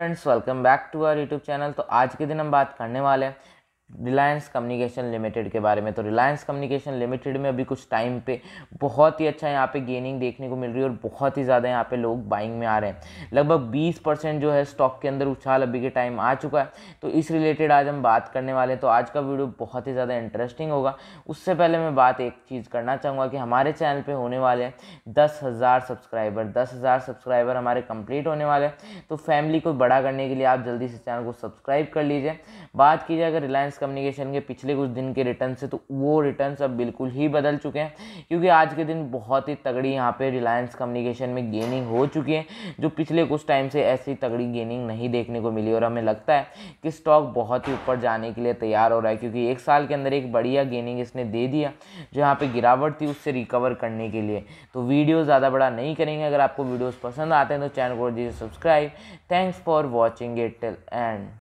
friends welcome back to our YouTube channel तो आज के दिन हम बात करने वाले हैं रिलायंस कम्युनिकेशन लिमिटेड के बारे में तो रिलायंस कम्युनिकेशन लिमिटेड में अभी कुछ टाइम पे बहुत ही अच्छा यहाँ पे गेनिंग देखने को मिल रही है और बहुत ही ज़्यादा यहाँ पे लोग बाइंग में आ रहे हैं लगभग 20 परसेंट जो है स्टॉक के अंदर उछाल अभी के टाइम आ चुका है तो इस रिलेटेड आज हम बात करने वाले हैं तो आज का वीडियो बहुत ही ज़्यादा इंटरेस्टिंग होगा उससे पहले मैं बात एक चीज़ करना चाहूँगा कि हमारे चैनल पर होने वाले हैं दस हज़ार सब्सक्राइबर दस हज़ार सब्सक्राइबर हमारे कंप्लीट होने वाले हैं तो फैमिली को बड़ा करने के लिए आप जल्दी से चैनल को सब्सक्राइब कर लीजिए बात की अगर रिलायंस कम्युनिकेशन के पिछले कुछ दिन के रिटर्न से तो वो रिटर्न अब बिल्कुल ही बदल चुके हैं क्योंकि आज के दिन बहुत ही तगड़ी यहाँ पे रिलायंस कम्युनिकेशन में गेनिंग हो चुकी है जो पिछले कुछ टाइम से ऐसी तगड़ी गेनिंग नहीं देखने को मिली और हमें लगता है कि स्टॉक बहुत ही ऊपर जाने के लिए तैयार हो रहा है क्योंकि एक साल के अंदर एक बढ़िया गेनिंग इसने दे दिया जो यहाँ पर गिरावट थी उससे रिकवर करने के लिए तो वीडियो ज़्यादा बड़ा नहीं करेंगे अगर आपको वीडियोज़ पसंद आते हैं तो चैनल को दीजिए subscribe thanks for watching it till and